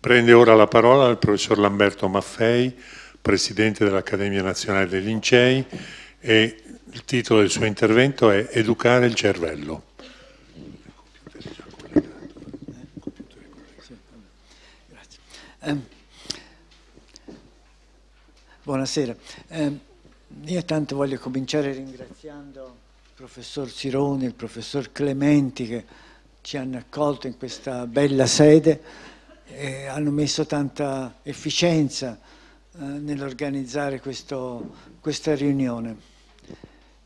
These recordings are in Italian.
Prende ora la parola il professor Lamberto Maffei, Presidente dell'Accademia Nazionale dei Lincei e il titolo del suo intervento è Educare il cervello. Ehm, buonasera. Ehm, io tanto voglio cominciare ringraziando il professor Sironi e il professor Clementi che ci hanno accolto in questa bella sede eh, hanno messo tanta efficienza eh, nell'organizzare questa riunione.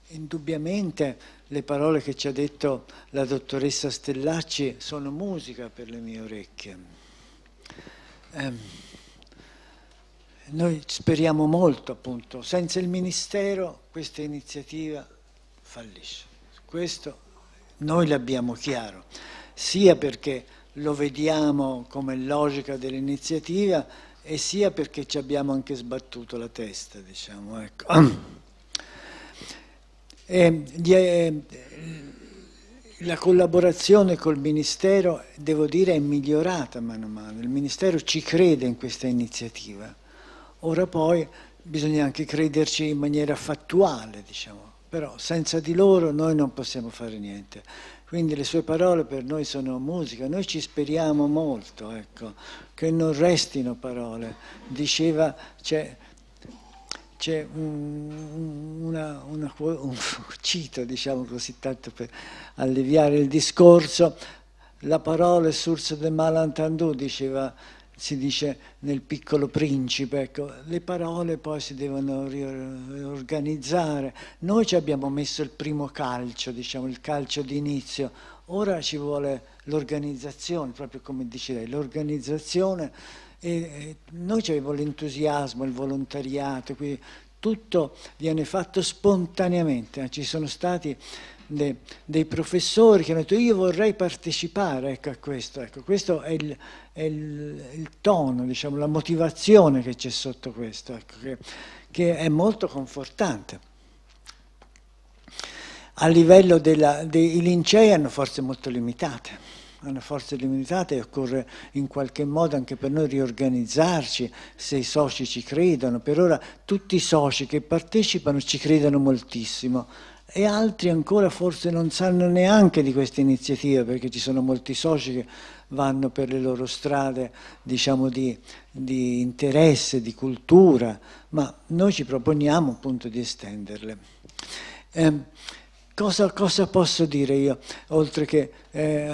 Indubbiamente le parole che ci ha detto la dottoressa Stellacci sono musica per le mie orecchie. Eh, noi speriamo molto appunto, senza il Ministero questa iniziativa fallisce. Questo noi l'abbiamo chiaro, sia perché lo vediamo come logica dell'iniziativa e sia perché ci abbiamo anche sbattuto la testa, diciamo, ecco. e, e, ehm, ehm, la collaborazione col Ministero, devo dire, è migliorata mano a mano. Il Ministero ci crede in questa iniziativa. Ora poi bisogna anche crederci in maniera fattuale, diciamo. Però senza di loro noi non possiamo fare niente. Quindi le sue parole per noi sono musica, noi ci speriamo molto, ecco, che non restino parole. Diceva, c'è, c'è un, una, una, un, cito, diciamo così, tanto per alleviare il discorso, la parola è source de malentendu, diceva si dice nel piccolo principe, ecco, le parole poi si devono riorganizzare. Noi ci abbiamo messo il primo calcio, diciamo il calcio d'inizio, ora ci vuole l'organizzazione, proprio come dice lei, l'organizzazione e noi ci avevo l'entusiasmo, il volontariato, quindi tutto viene fatto spontaneamente, eh. ci sono stati de, dei professori che hanno detto io vorrei partecipare ecco, a questo. Ecco, questo è il, è il, il tono, diciamo, la motivazione che c'è sotto questo, ecco, che, che è molto confortante a livello della, dei lincei hanno forze molto limitate, hanno forze limitate e occorre in qualche modo anche per noi riorganizzarci se i soci ci credono. Per ora tutti i soci che partecipano ci credono moltissimo, e altri ancora forse non sanno neanche di questa iniziativa perché ci sono molti soci che vanno per le loro strade diciamo di, di interesse, di cultura, ma noi ci proponiamo appunto di estenderle. Eh, cosa, cosa, posso dire io, oltre che eh,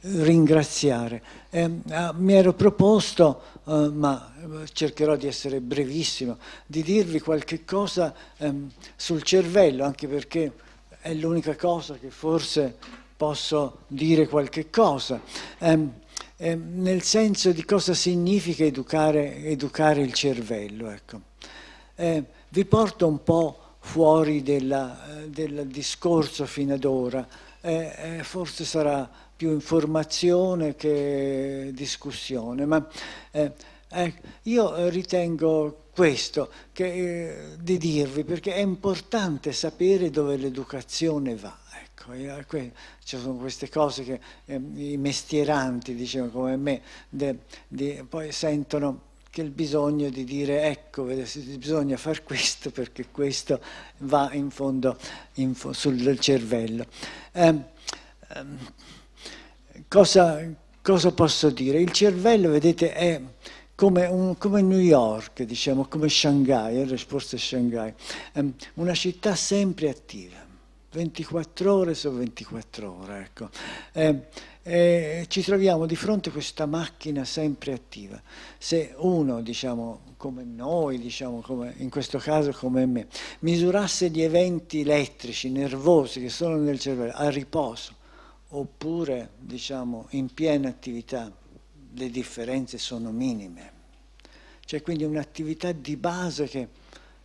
ringraziare? Eh, mi ero proposto eh, ma eh, cercherò di essere brevissimo, di dirvi qualche cosa um, sul cervello, anche perché è l'unica cosa che forse posso dire qualche cosa. Um, um, nel senso di cosa significa educare, educare il cervello. Ecco. Eh, vi porto un po' fuori della, eh, del discorso fino ad ora, eh, eh, forse sarà più informazione che discussione, ma eh, eh, io ritengo questo che, eh, di dirvi perché è importante sapere dove l'educazione va. Ecco, eh, ci sono queste cose che ehm, i mestieranti, diciamo come me, de, de, poi sentono che il bisogno di dire ecco, bisogna fare questo perché questo va in fondo in fo sul cervello. Eh, ehm, ehm cosa, cosa posso dire? Il cervello, vedete, è come, un, come, New York, diciamo, come Shanghai, la risposta è Shanghai, ehm, una città sempre attiva, 24 ore su 24 ore. Ecco. Eh, eh, ci troviamo di fronte a questa macchina sempre attiva. Se uno, diciamo, come noi, diciamo, come, in questo caso come me, misurasse gli eventi elettrici, nervosi che sono nel cervello, a riposo, oppure diciamo, in piena attività le differenze sono minime. C'è quindi un'attività di base che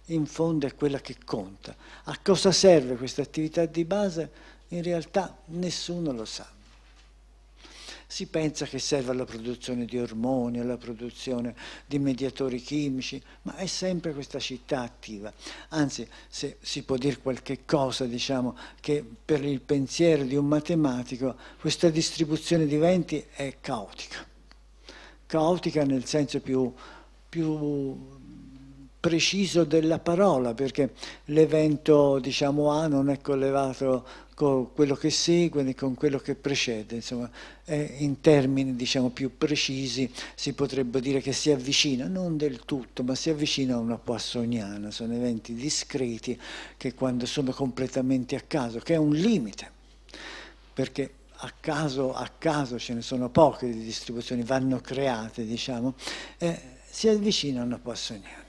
in fondo è quella che conta. A cosa serve questa attività di base? In realtà nessuno lo sa si pensa che serva alla produzione di ormoni, alla produzione di mediatori chimici, ma è sempre questa città attiva. Anzi, se si può dire qualche cosa, diciamo che per il pensiero di un matematico questa distribuzione di venti è caotica. Caotica nel senso più, più preciso della parola, perché l'evento diciamo, A non è collevato con quello che segue e con quello che precede, insomma, eh, in termini diciamo, più precisi si potrebbe dire che si avvicina, non del tutto, ma si avvicina a una poissoniana, sono eventi discreti che quando sono completamente a caso, che è un limite, perché a caso, a caso ce ne sono poche di distribuzioni, vanno create, diciamo, eh, si avvicina a una poissoniana.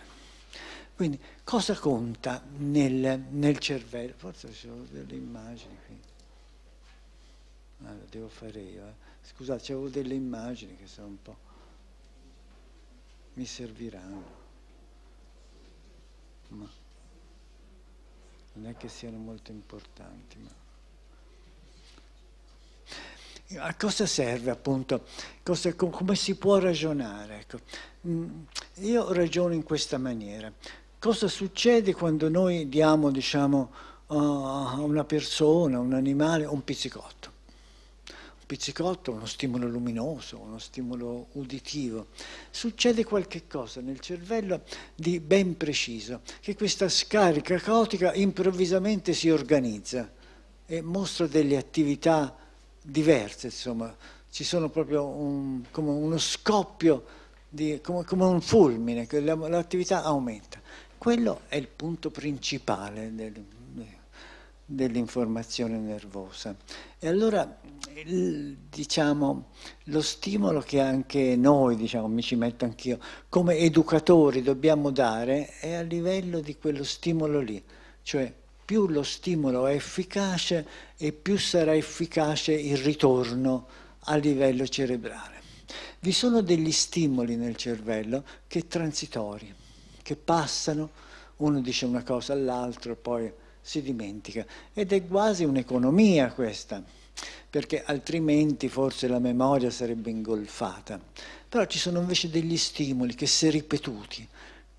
Quindi cosa conta nel, nel cervello? Forse ci sono delle immagini qui. Ah, devo fare io. Eh. Scusate, avevo delle immagini che sono un po'... mi serviranno. Ma non è che siano molto importanti. Ma... A cosa serve appunto? Cosa, come si può ragionare? Ecco. Mm, io ragiono in questa maniera cosa succede quando noi diamo diciamo, a una persona, a un animale, un pizzicotto. Un pizzicotto uno stimolo luminoso, uno stimolo uditivo. Succede qualche cosa nel cervello di ben preciso, che questa scarica caotica improvvisamente si organizza e mostra delle attività diverse, insomma. Ci sono proprio un, come uno scoppio, di, come, come un fulmine, l'attività aumenta. Quello è il punto principale del, dell'informazione nervosa. E allora il, diciamo, lo stimolo che anche noi, diciamo, mi ci metto anch'io, come educatori dobbiamo dare è a livello di quello stimolo lì, cioè più lo stimolo è efficace e più sarà efficace il ritorno a livello cerebrale. Vi sono degli stimoli nel cervello che transitori che passano, uno dice una cosa all'altro poi si dimentica. Ed è quasi un'economia questa, perché altrimenti forse la memoria sarebbe ingolfata. Però ci sono invece degli stimoli che se ripetuti,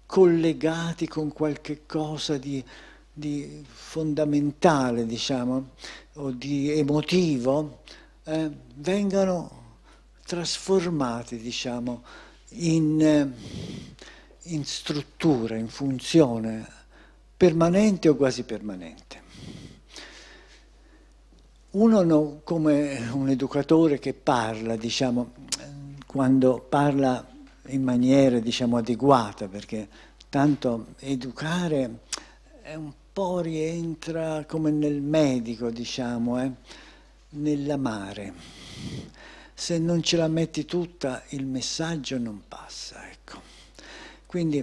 collegati con qualche cosa di, di fondamentale, diciamo, o di emotivo, eh, vengano trasformati, diciamo, in... Eh, in struttura, in funzione permanente o quasi permanente. Uno no, come un educatore che parla, diciamo, quando parla in maniera diciamo, adeguata, perché tanto educare è un po' rientra come nel medico, diciamo, eh, nell'amare. Se non ce la metti tutta il messaggio non passa, ecco. Quindi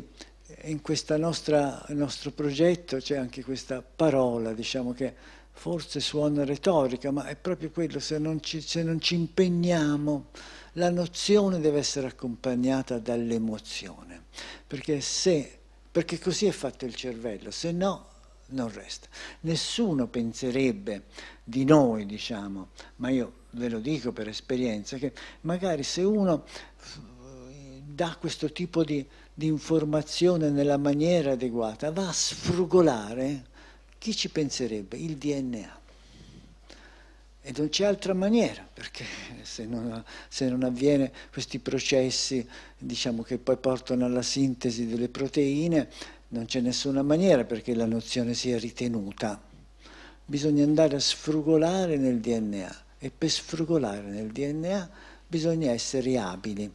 eh, in questo nostro progetto c'è anche questa parola, diciamo che forse suona retorica, ma è proprio quello, se non ci, se non ci impegniamo, la nozione deve essere accompagnata dall'emozione, perché, se, perché così è fatto il cervello, se no non resta. Nessuno penserebbe di noi, diciamo, ma io ve lo dico per esperienza, che magari se uno eh, dà questo tipo di di informazione nella maniera adeguata, va a sfrugolare, chi ci penserebbe? Il DNA. E non c'è altra maniera, perché se non, se non, avviene questi processi diciamo, che poi portano alla sintesi delle proteine, non c'è nessuna maniera perché la nozione sia ritenuta. Bisogna andare a sfrugolare nel DNA e per sfrugolare nel DNA bisogna essere abili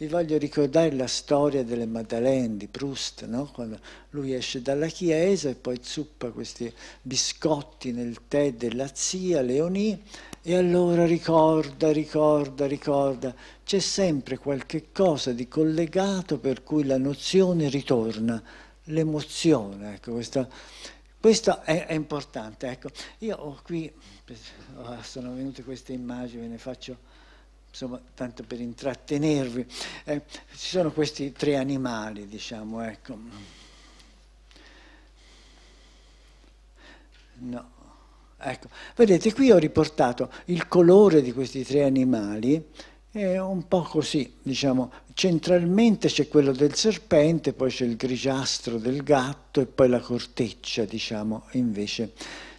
vi voglio ricordare la storia delle Maddalene di Proust, no? quando lui esce dalla chiesa e poi zuppa questi biscotti nel tè della zia Leonie e allora ricorda, ricorda, ricorda, c'è sempre qualche cosa di collegato per cui la nozione ritorna, l'emozione, ecco, questa, questo è, è importante. Ecco. Io ho qui, sono venute queste immagini, ve ne faccio insomma, tanto per intrattenervi, eh, ci sono questi tre animali, diciamo, ecco. No, ecco. Vedete, qui ho riportato il colore di questi tre animali, è un po' così, diciamo, centralmente c'è quello del serpente, poi c'è il grigiastro del gatto e poi la corteccia, diciamo, invece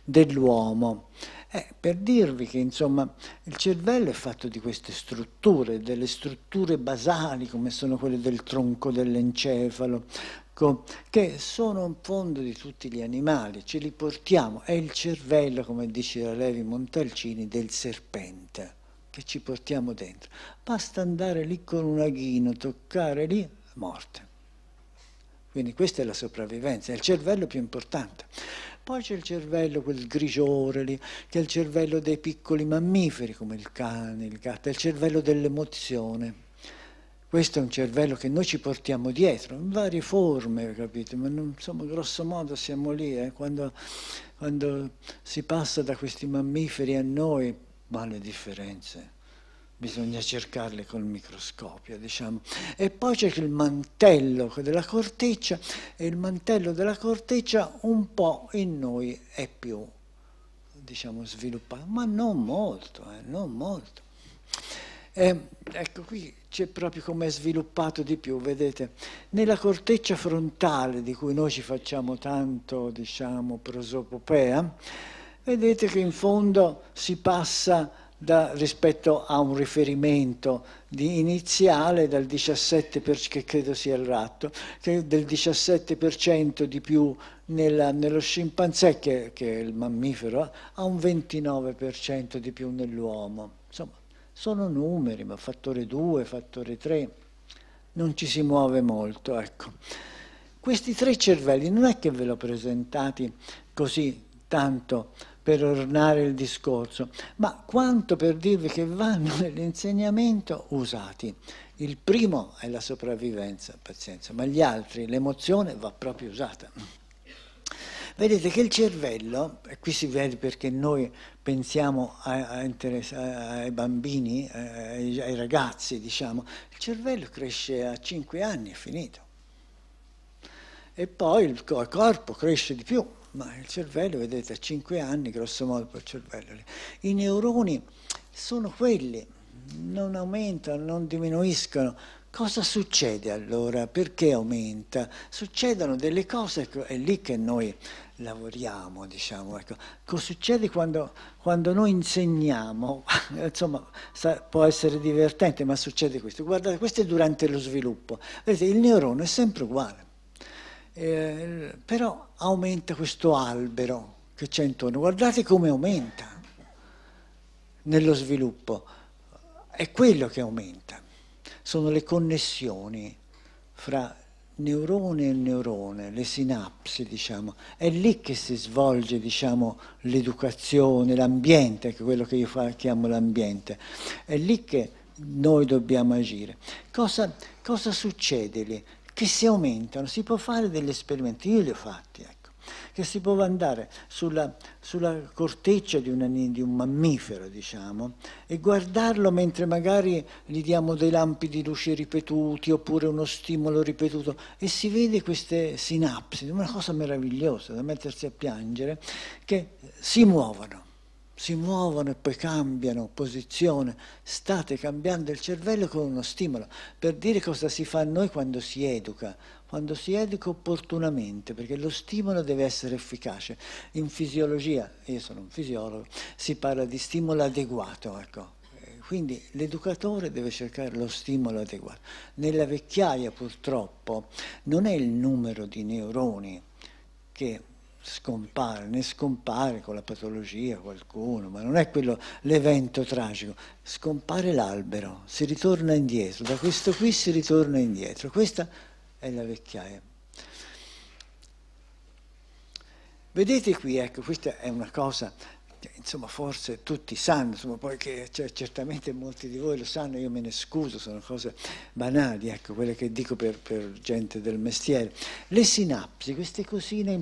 dell'uomo. Eh, per dirvi che insomma il cervello è fatto di queste strutture, delle strutture basali come sono quelle del tronco dell'encefalo, che sono un fondo di tutti gli animali, ce li portiamo, è il cervello, come diceva Levi Montalcini, del serpente che ci portiamo dentro. Basta andare lì con un aghino, toccare lì, morte. Quindi questa è la sopravvivenza, è il cervello più importante. Poi c'è il cervello, quel grigiore lì, che è il cervello dei piccoli mammiferi come il cane, il gatto, è il cervello dell'emozione. Questo è un cervello che noi ci portiamo dietro, in varie forme, capite? Ma insomma, grosso modo siamo lì, eh? quando, quando si passa da questi mammiferi a noi, ma le differenze bisogna cercarle col microscopio, diciamo. E poi c'è il mantello della corteccia e il mantello della corteccia un po' in noi è più, diciamo, sviluppato, ma non molto, eh, non molto. Eh, ecco qui c'è proprio come è sviluppato di più, vedete, nella corteccia frontale di cui noi ci facciamo tanto, diciamo, prosopopea, vedete che in fondo si passa da, rispetto a un riferimento iniziale del 17%, che credo sia il ratto, del 17% di più nella, nello scimpanzé, che, che, è il mammifero, a un 29% di più nell'uomo. Insomma, sono numeri, ma fattore 2, fattore 3, non ci si muove molto, ecco. Questi tre cervelli non è che ve l'ho presentati così tanto per ornare il discorso, ma quanto per dirvi che vanno nell'insegnamento usati. Il primo è la sopravvivenza, pazienza, ma gli altri, l'emozione va proprio usata. Vedete che il cervello, e qui si vede perché noi pensiamo a, a ai bambini, eh, ai, ai ragazzi, diciamo, il cervello cresce a 5 anni, è finito. E poi il corpo cresce di più, ma il cervello, vedete, a 5 anni, grosso modo, per il cervello. I neuroni sono quelli, non aumentano, non diminuiscono. Cosa succede allora? Perché aumenta? Succedono delle cose, è lì che noi lavoriamo, diciamo. Ecco. Cosa succede quando, quando noi insegniamo? Insomma, sa, può essere divertente, ma succede questo. Guardate, questo è durante lo sviluppo. Vedete, il neurone è sempre uguale. Eh, però aumenta questo albero che c'è intorno. Guardate come aumenta nello sviluppo. È quello che aumenta. Sono le connessioni fra neurone e neurone, le sinapsi, diciamo. È lì che si svolge, diciamo, l'educazione, l'ambiente, che è quello che io chiamo l'ambiente. È lì che noi dobbiamo agire. Cosa, cosa succede lì? che si aumentano, si può fare degli esperimenti, io li ho fatti, ecco, che si può andare sulla, sulla corteccia di, una, di, un mammifero, diciamo, e guardarlo mentre magari gli diamo dei lampi di luce ripetuti oppure uno stimolo ripetuto e si vede queste sinapsi, una cosa meravigliosa da mettersi a piangere, che si muovono si muovono e poi cambiano posizione, state cambiando il cervello con uno stimolo, per dire cosa si fa a noi quando si educa, quando si educa opportunamente, perché lo stimolo deve essere efficace. In fisiologia, io sono un fisiologo, si parla di stimolo adeguato, ecco. Quindi l'educatore deve cercare lo stimolo adeguato. Nella vecchiaia purtroppo non è il numero di neuroni che scompare, ne scompare con la patologia qualcuno, ma non è quello l'evento tragico, scompare l'albero, si ritorna indietro, da questo qui si ritorna indietro, questa è la vecchiaia. Vedete qui, ecco, questa è una cosa cioè, insomma forse tutti sanno, insomma, poi che cioè, certamente molti di voi lo sanno, io me ne scuso, sono cose banali, ecco, quelle che dico per, per gente del mestiere. Le sinapsi, queste cosine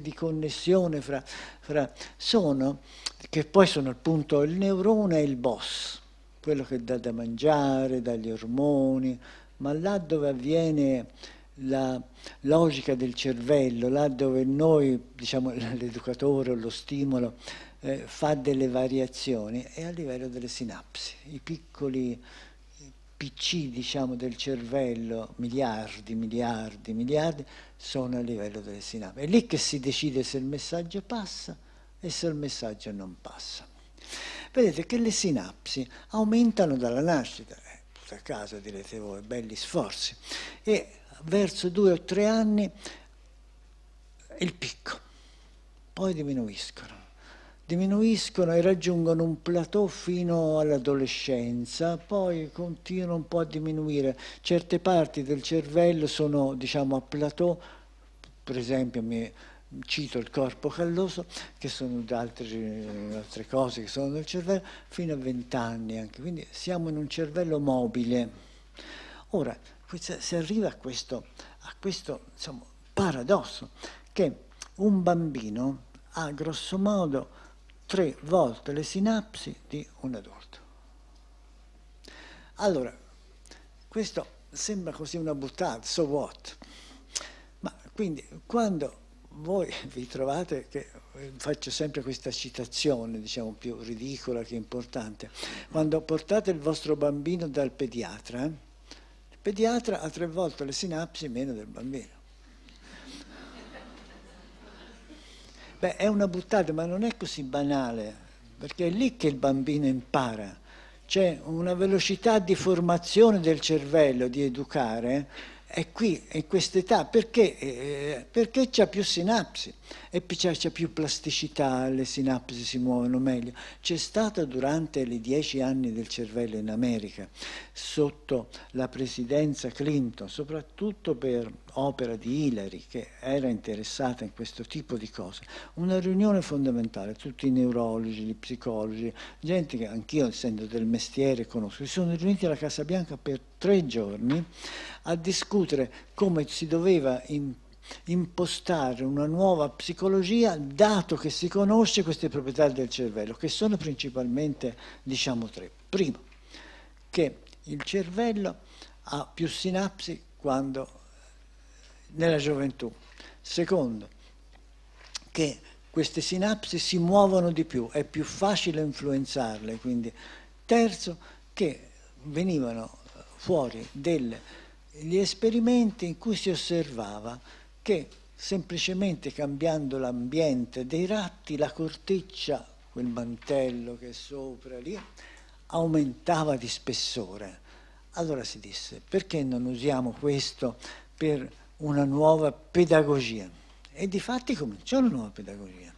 di connessione fra, fra, sono, che poi sono appunto il neurone e il boss, quello che dà da mangiare, dagli ormoni, ma là dove avviene la logica del cervello, là dove noi, diciamo, l'educatore o lo stimolo, eh, fa delle variazioni è a livello delle sinapsi. I piccoli eh, PC diciamo, del cervello, miliardi, miliardi, miliardi, sono a livello delle sinapsi. È lì che si decide se il messaggio passa e se il messaggio non passa. Vedete che le sinapsi aumentano dalla nascita, eh, a caso direte voi, belli sforzi, e verso due o tre anni il picco, poi diminuiscono diminuiscono e raggiungono un plateau fino all'adolescenza, poi continuano un po' a diminuire. Certe parti del cervello sono diciamo, a plateau, per esempio mi cito il corpo calloso, che sono altri, altre cose che sono nel cervello, fino a 20 anni anche, quindi siamo in un cervello mobile. Ora, si arriva a questo, a questo insomma, paradosso che un bambino ha grosso modo tre volte le sinapsi di un adulto. Allora, questo sembra così una buttata, so what? Ma quindi quando voi vi trovate, che eh, faccio sempre questa citazione, diciamo più ridicola che importante, quando portate il vostro bambino dal pediatra, eh, il pediatra ha tre volte le sinapsi meno del bambino. Beh, è una buttata, ma non è così banale, perché è lì che il bambino impara. C'è una velocità di formazione del cervello, di educare, è qui, in quest'età. Perché? Eh, eh, perché c'ha più sinapsi e c'è, c'è più plasticità, le sinapsi si muovono meglio. C'è stata durante i dieci anni del cervello in America, sotto la presidenza Clinton, soprattutto per opera di Hillary, che era interessata in questo tipo di cose, una riunione fondamentale, tutti i neurologi, gli psicologi, gente che anch'io essendo del mestiere conosco, si sono riuniti alla Casa Bianca per tre giorni a discutere come si doveva imparare impostare una nuova psicologia dato che si conosce queste proprietà del cervello, che sono principalmente, diciamo, tre. Primo, che il cervello ha più sinapsi quando nella gioventù. Secondo, che queste sinapsi si muovono di più, è più facile influenzarle. Quindi. Terzo, che venivano fuori gli esperimenti in cui si osservava che semplicemente cambiando l'ambiente dei ratti, la corteccia, quel mantello che è sopra lì, aumentava di spessore. Allora si disse, perché non usiamo questo per una nuova pedagogia? E di fatti cominciò una nuova pedagogia.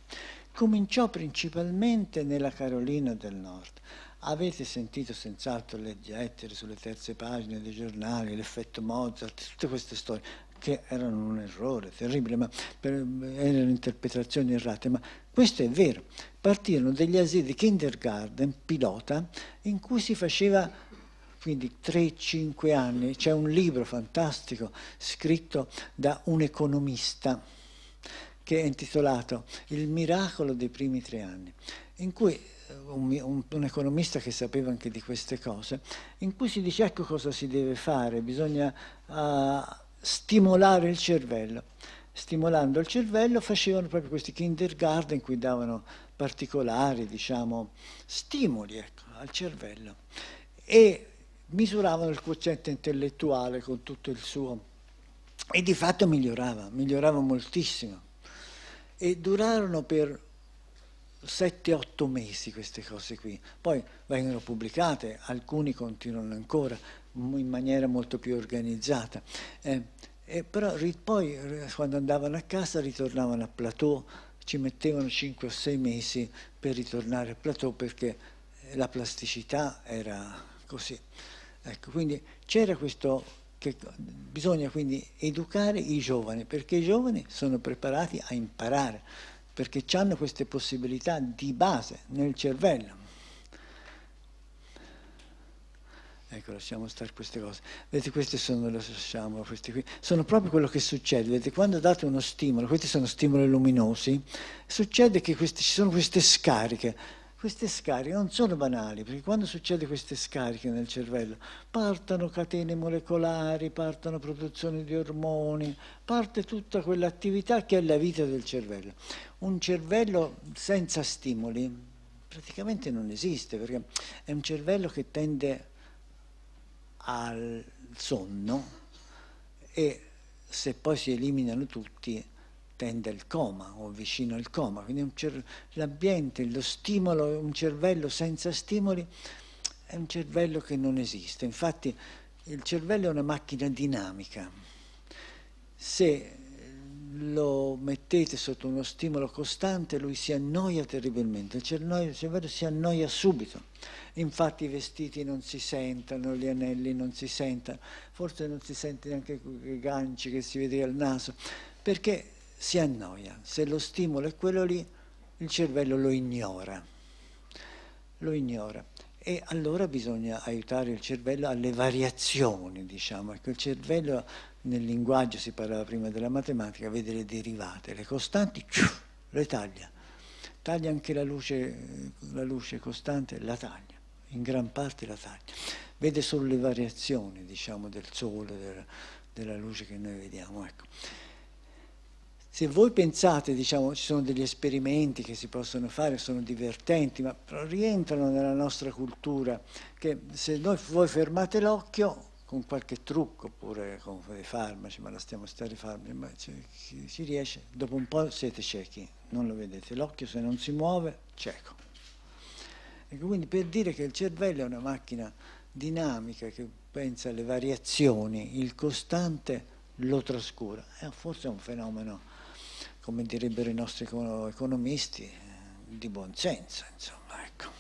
Cominciò principalmente nella Carolina del Nord. Avete sentito senz'altro le lettere sulle terze pagine dei giornali, l'effetto Mozart, tutte queste storie che erano un errore terribile, ma per, erano interpretazioni errate, ma questo è vero. Partirono degli asili di kindergarten, pilota, in cui si faceva quindi 3-5 anni. C'è un libro fantastico scritto da un economista che è intitolato Il miracolo dei primi tre anni, in cui eh, un, un, un, economista che sapeva anche di queste cose, in cui si dice ecco cosa si deve fare, bisogna uh, stimolare il cervello. Stimolando il cervello facevano proprio questi kindergarten in cui davano particolari, diciamo, stimoli ecco, al cervello e misuravano il quoziente intellettuale con tutto il suo e di fatto migliorava, migliorava moltissimo. E durarono per 7-8 mesi queste cose qui, poi vengono pubblicate, alcuni continuano ancora, in maniera molto più organizzata. Eh, però poi eh, quando andavano a casa ritornavano a Plateau, ci mettevano 5 o 6 mesi per ritornare a Plateau perché eh, la plasticità era così. Ecco, quindi c'era questo che bisogna quindi educare i giovani perché i giovani sono preparati a imparare perché hanno queste possibilità di base nel cervello. Ecco, lasciamo stare queste cose. Vedete, queste sono, lasciamo, queste qui, sono proprio quello che succede. Vedete, quando date uno stimolo, questi sono stimoli luminosi, succede che queste, ci sono queste scariche. Queste scariche non sono banali, perché quando succede queste scariche nel cervello, partono catene molecolari, partono produzioni di ormoni, parte tutta quell'attività che è la vita del cervello. Un cervello senza stimoli praticamente non esiste, perché è un cervello che tende a al sonno e se poi si eliminano tutti tende al coma o vicino al coma. Quindi l'ambiente, lo stimolo, un cervello senza stimoli è un cervello che non esiste. Infatti il cervello è una macchina dinamica. Se lo mettete sotto uno stimolo costante, lui si annoia terribilmente, il cervello si annoia subito. Infatti i vestiti non si sentono, gli anelli non si sentono, forse non si sente neanche i ganci che si vede al naso, perché si annoia. Se lo stimolo è quello lì, il cervello lo ignora. Lo ignora. E allora bisogna aiutare il cervello alle variazioni, diciamo, ecco, il cervello nel linguaggio si parlava prima della matematica, vede le derivate, le costanti, le taglia, taglia anche la luce, la luce costante, la taglia, in gran parte la taglia, vede solo le variazioni, diciamo, del sole, della, della luce che noi vediamo, ecco se voi pensate, diciamo, ci sono degli esperimenti che si possono fare, sono divertenti, ma rientrano nella nostra cultura, che se noi, voi fermate l'occhio con qualche trucco oppure con dei farmaci, ma la stiamo stare farmaci, ma ci, ci riesce, dopo un po' siete ciechi, non lo vedete, l'occhio se non si muove, cieco. Ecco, quindi per dire che il cervello è una macchina dinamica che pensa alle variazioni, il costante lo trascura, è forse un fenomeno come direbbero i nostri economisti, eh, di buon senso, insomma, ecco.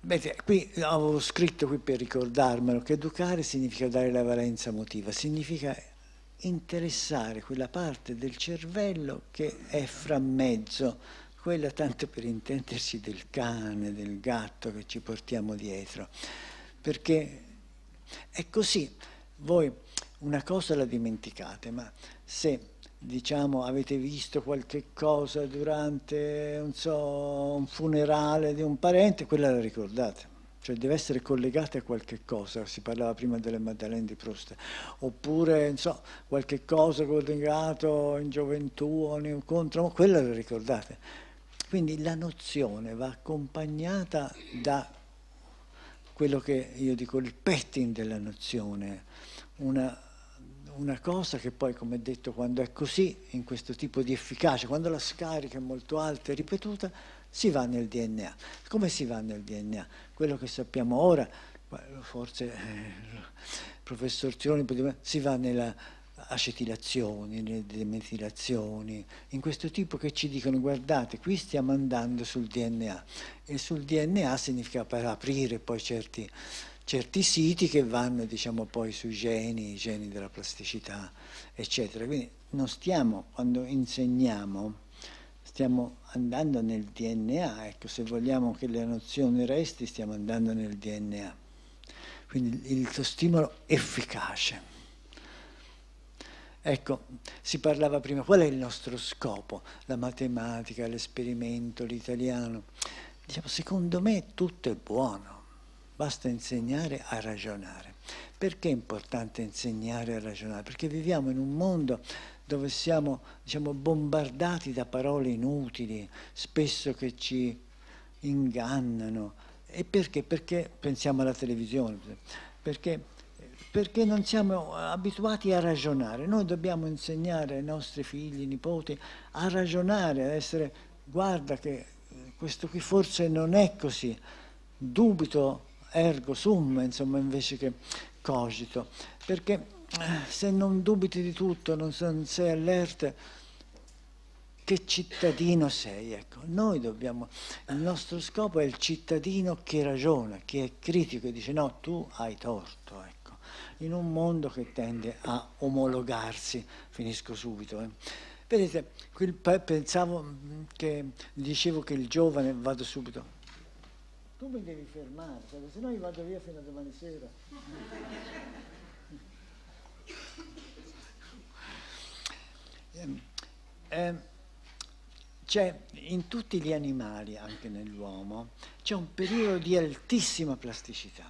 Beh, qui avevo scritto qui per ricordarmelo che educare significa dare la valenza emotiva, significa interessare quella parte del cervello che è frammezzo, quella tanto per intenderci del cane, del gatto che ci portiamo dietro, perché è così, voi una cosa la dimenticate, ma se diciamo avete visto qualche cosa durante so, un funerale di un parente, quella la ricordate. Cioè deve essere collegata a qualche cosa, si parlava prima delle Maddalene di Proust, oppure so, qualche cosa collegato in gioventù o in incontro, quella la ricordate. Quindi la nozione va accompagnata da quello che io dico il petting della nozione, una una cosa che poi, come detto, quando è così, in questo tipo di efficacia, quando la scarica è molto alta e ripetuta, si va nel DNA. Come si va nel DNA? Quello che sappiamo ora, forse eh, il professor Tironi, può dire, si va nella acetilazioni, nelle demetilazioni, in questo tipo che ci dicono guardate qui stiamo andando sul DNA e sul DNA significa per aprire poi certi, certi siti che vanno diciamo, poi sui geni, i geni della plasticità, eccetera. Quindi non stiamo, quando insegniamo, stiamo andando nel DNA, ecco, se vogliamo che la nozione resti, stiamo andando nel DNA. Quindi il suo stimolo efficace. Ecco, si parlava prima, qual è il nostro scopo? La matematica, l'esperimento, l'italiano. Diciamo, secondo me tutto è buono basta insegnare a ragionare. Perché è importante insegnare a ragionare? Perché viviamo in un mondo dove siamo diciamo, bombardati da parole inutili, spesso che ci ingannano. E perché? Perché pensiamo alla televisione, perché, perché non siamo abituati a ragionare. Noi dobbiamo insegnare ai nostri figli, nipoti, a ragionare, a essere, guarda che questo qui forse non è così, dubito ergo sum, insomma, invece che cogito, perché eh, se non dubiti di tutto, non sei allerta, che cittadino sei? Ecco, noi dobbiamo, il nostro scopo è il cittadino che ragiona, che è critico e dice no, tu hai torto, ecco. In un mondo che tende a omologarsi, finisco subito. Eh. Vedete, qui pensavo mm, che dicevo che il giovane, vado subito, tu mi devi fermare, perché se no io vado via fino a domani sera. eh, eh, c'è in tutti gli animali, anche nell'uomo, c'è un periodo di altissima plasticità,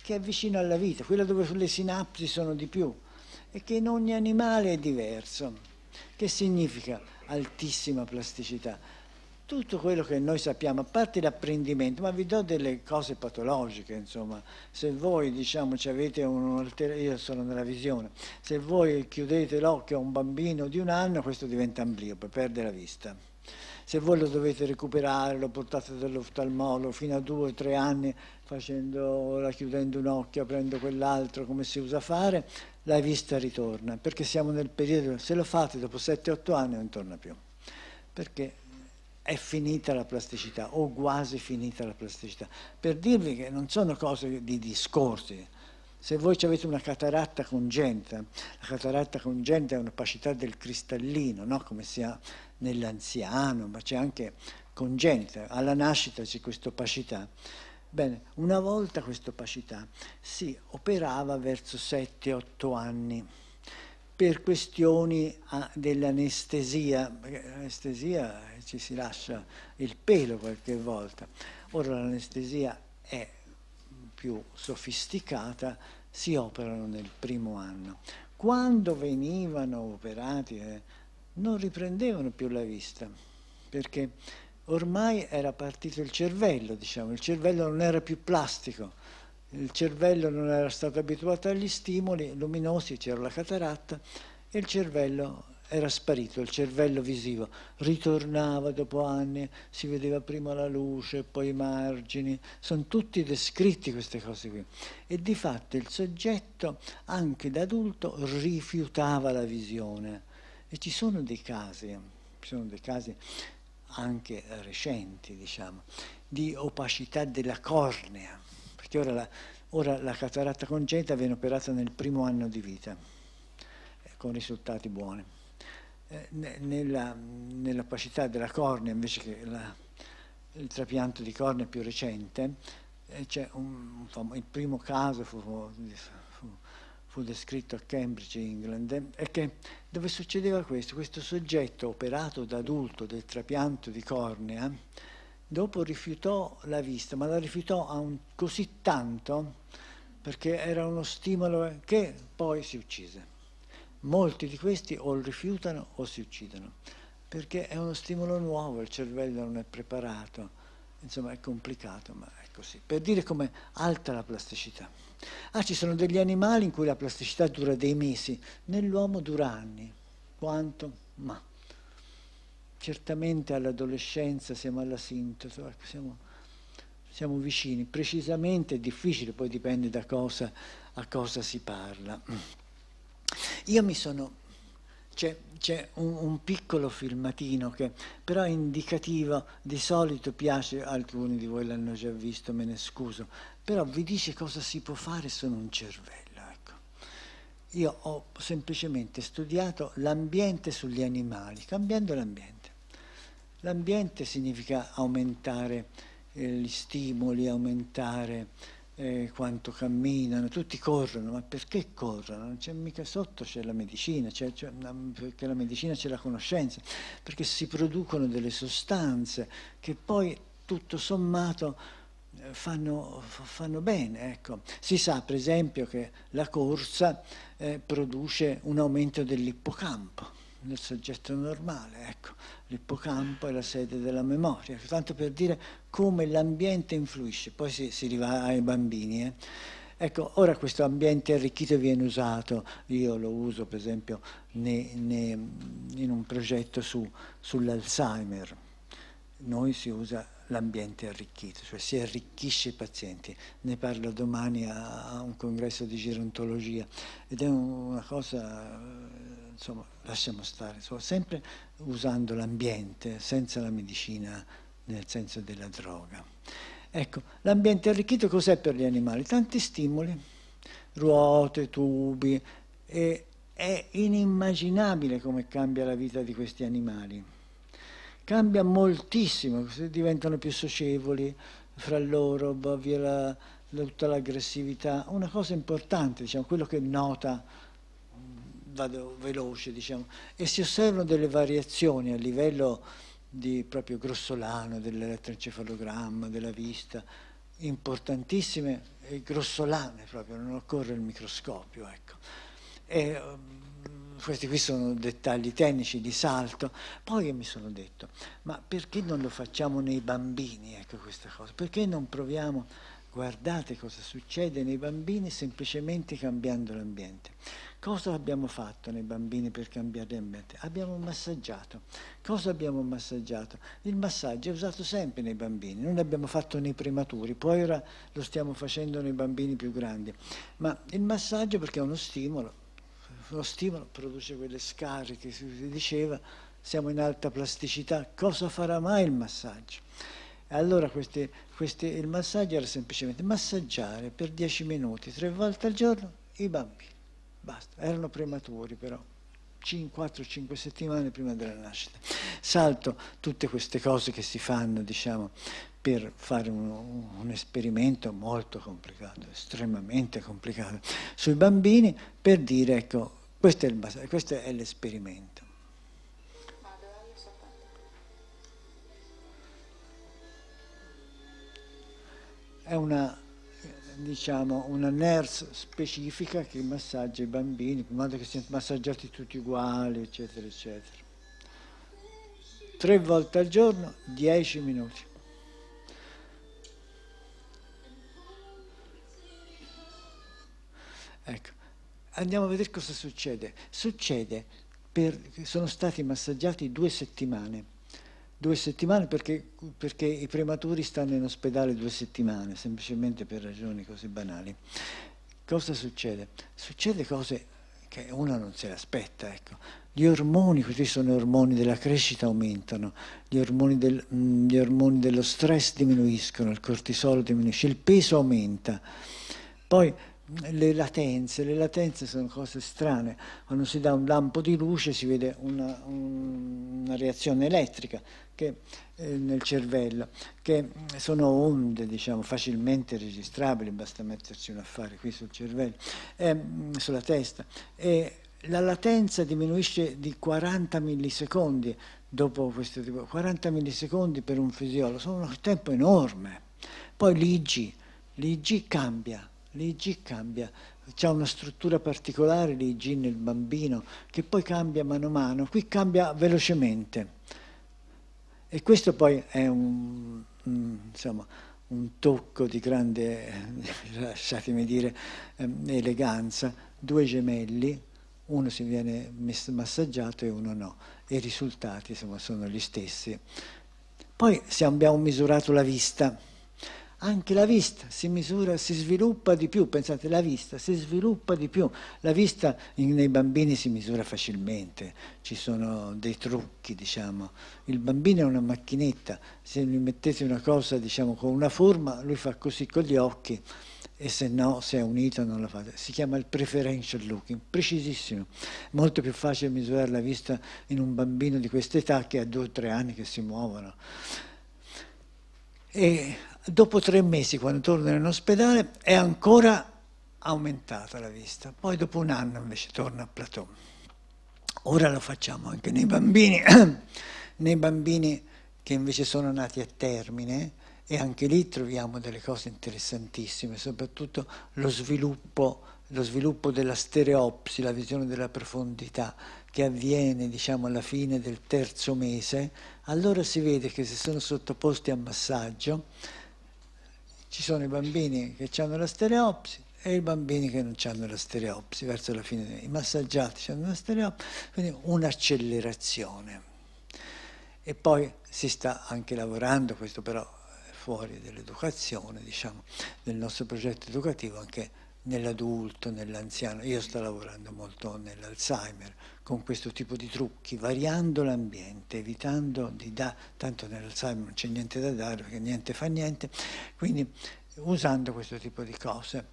che è vicino alla vita, quello dove le sinapsi sono di più, e che in ogni animale è diverso. Che significa altissima plasticità? tutto quello che noi sappiamo, a parte l'apprendimento, ma vi do delle cose patologiche, insomma, se voi diciamo ci avete un'alter... io sono nella visione, se voi chiudete l'occhio a un bambino di un anno questo diventa ambliope, perde la vista. Se voi lo dovete recuperare, lo portate dall'oftalmologo fino a due o tre anni, facendo, chiudendo un occhio, aprendo quell'altro, come si usa fare, la vista ritorna, perché siamo nel periodo, se lo fate dopo 7-8 anni non torna più, perché è finita la plasticità o quasi finita la plasticità. Per dirvi che non sono cose di discorsi. Se voi avete una cataratta congenta, la cataratta congenta è un'opacità del cristallino, no? come si ha nell'anziano, ma c'è anche congenta, alla nascita c'è questa opacità. Bene, una volta questa opacità si operava verso 7-8 anni per questioni ah, dell'anestesia, perché l'anestesia ci si lascia il pelo qualche volta. Ora l'anestesia è più sofisticata, si operano nel primo anno. Quando venivano operati eh, non riprendevano più la vista, perché ormai era partito il cervello, diciamo, il cervello non era più plastico, il cervello non era stato abituato agli stimoli luminosi, c'era la cataratta e il cervello era sparito, il cervello visivo, ritornava dopo anni, si vedeva prima la luce, poi i margini, sono tutti descritti queste cose qui. E di fatto il soggetto anche da adulto rifiutava la visione. E ci sono dei casi, ci sono dei casi anche recenti, diciamo, di opacità della cornea perché ora la, ora la cataratta congenita viene operata nel primo anno di vita, eh, con risultati buoni. Eh, nella, nell'opacità della cornea, invece che la, il trapianto di cornea più recente, eh, un, un, il primo caso fu, fu, fu, descritto a Cambridge, England, è che, dove succedeva questo, questo soggetto operato da adulto del trapianto di cornea, Dopo rifiutò la vista, ma la rifiutò un, così tanto perché era uno stimolo che poi si uccise. Molti di questi o rifiutano o si uccidono, perché è uno stimolo nuovo, il cervello non è preparato, insomma è complicato, ma è così. Per dire com'è alta la plasticità. Ah, ci sono degli animali in cui la plasticità dura dei mesi, nell'uomo dura anni. Quanto? Ma certamente all'adolescenza, siamo alla sintesi, ecco, siamo, siamo, vicini. Precisamente è difficile, poi dipende da cosa, a cosa si parla. Io mi sono... C'è, un, un, piccolo filmatino che però è indicativo, di solito piace, alcuni di voi l'hanno già visto, me ne scuso, però vi dice cosa si può fare se un cervello. Ecco. Io ho semplicemente studiato l'ambiente sugli animali, cambiando l'ambiente L'ambiente significa aumentare eh, gli stimoli, aumentare eh, quanto camminano, tutti corrono, ma perché corrono? Non C'è mica sotto c'è la medicina, c'è, c'è, perché la medicina c'è la conoscenza, perché si producono delle sostanze che poi tutto sommato eh, Fanno, fanno, bene. Ecco. Si sa per esempio che la corsa eh, produce un aumento dell'ippocampo, nel soggetto normale, ecco, l'ippocampo è la sede della memoria, tanto per dire come l'ambiente influisce, poi si, si arriva ai bambini. Eh. Ecco, ora questo ambiente arricchito viene usato, io lo uso per esempio ne, ne, in un progetto su, sull'Alzheimer, noi si usa l'ambiente arricchito, cioè si arricchisce i pazienti, ne parlo domani a, a un congresso di gerontologia ed è un, una cosa insomma, lasciamo stare, insomma, sempre usando l'ambiente, senza la medicina nel senso della droga. Ecco, l'ambiente arricchito cos'è per gli animali? Tanti stimoli, ruote, tubi, e è inimmaginabile come cambia la vita di questi animali. Cambia moltissimo, diventano più socievoli fra loro, va via la, tutta l'aggressività. Una cosa importante, diciamo, quello che nota vado veloce, diciamo, e si osservano delle variazioni a livello di proprio grossolano, dell'elettroencefalogramma, della vista, importantissime e grossolane proprio, non occorre il microscopio. Ecco. E, mm, questi qui sono dettagli tecnici di salto. Poi mi sono detto, ma perché non lo facciamo nei bambini, ecco questa cosa? Perché non proviamo, guardate cosa succede nei bambini semplicemente cambiando l'ambiente. Cosa abbiamo fatto nei bambini per cambiare ambiente? Abbiamo massaggiato. Cosa abbiamo massaggiato? Il massaggio è usato sempre nei bambini, non l'abbiamo fatto nei prematuri, poi ora lo stiamo facendo nei bambini più grandi. Ma il massaggio perché è uno stimolo, uno stimolo produce quelle scariche, si diceva, siamo in alta plasticità, cosa farà mai il massaggio? Allora questi, questi, il massaggio era semplicemente massaggiare per 10 minuti, tre volte al giorno, i bambini. Basta, erano prematuri però. 4-5 settimane prima della nascita. Salto tutte queste cose che si fanno, diciamo, per fare un, un, esperimento molto complicato, estremamente complicato, sui bambini per dire, ecco, questo è, il, questo è l'esperimento. È una diciamo, una nurse specifica che massaggia i bambini, in modo che siano massaggiati tutti uguali, eccetera, eccetera. Tre volte al giorno, 10 minuti. Ecco, andiamo a vedere cosa succede. Succede, per, sono stati massaggiati due settimane due settimane perché, perché, i prematuri stanno in ospedale due settimane, semplicemente per ragioni così banali. Cosa succede? Succede cose che uno non se l'aspetta, ecco. Gli ormoni, questi sono gli ormoni della crescita, aumentano, gli ormoni, del, mm, gli ormoni dello stress diminuiscono, il cortisolo diminuisce, il peso aumenta. Poi mm, le latenze, le latenze sono cose strane, quando si dà un lampo di luce si vede una, una reazione elettrica, che, eh, nel cervello, che mm, sono onde diciamo, facilmente registrabili, basta metterci un affare qui sul cervello, eh, mm, sulla testa. E la latenza diminuisce di 40 millisecondi dopo questo tipo, 40 millisecondi per un fisiolo, sono un tempo enorme. Poi l'IG, l'IG cambia, l'IG cambia, c'è una struttura particolare l'IG nel bambino che poi cambia mano a mano, qui cambia velocemente e questo poi è un, insomma, un tocco di grande, lasciatemi dire, ehm, eleganza. Due gemelli, uno si viene massaggiato e uno no. E i risultati insomma, sono gli stessi. Poi abbiamo misurato la vista anche la vista si misura, si sviluppa di più, pensate, la vista si sviluppa di più, la vista nei bambini si misura facilmente, ci sono dei trucchi, diciamo, il bambino è una macchinetta, se gli mettete una cosa, diciamo, con una forma, lui fa così con gli occhi e se no, se è unito non la fate. Si chiama il preferential looking, precisissimo. Molto più facile misurare la vista in un bambino di questa età che ha due o tre anni che si muovono. E Dopo tre mesi, quando torna in ospedale, è ancora aumentata la vista. Poi dopo un anno invece torna a plateau. Ora lo facciamo anche nei bambini, nei bambini che invece sono nati a termine e anche lì troviamo delle cose interessantissime, soprattutto lo sviluppo, lo sviluppo della stereopsi, la visione della profondità che avviene diciamo, alla fine del terzo mese, allora si vede che se sono sottoposti a massaggio ci sono i bambini che hanno la stereopsi e i bambini che non hanno la stereopsi verso la fine, i massaggiati hanno la stereopsi, quindi un'accelerazione. E poi si sta anche lavorando, questo però è fuori dell'educazione, diciamo, del nostro progetto educativo, anche nell'adulto, nell'anziano. Io sto lavorando molto nell'Alzheimer con questo tipo di trucchi, variando l'ambiente, evitando di dare, tanto nell'Alzheimer non c'è niente da dare perché niente fa niente, quindi usando questo tipo di cose.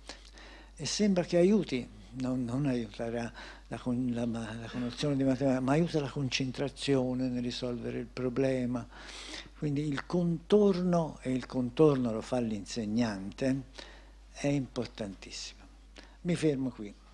E sembra che aiuti, non, non aiuterà la, la, la conoscenza di matematica, ma aiuta la concentrazione nel risolvere il problema. Quindi il contorno, e il contorno lo fa l'insegnante, è importantissimo. Mi fermo qui.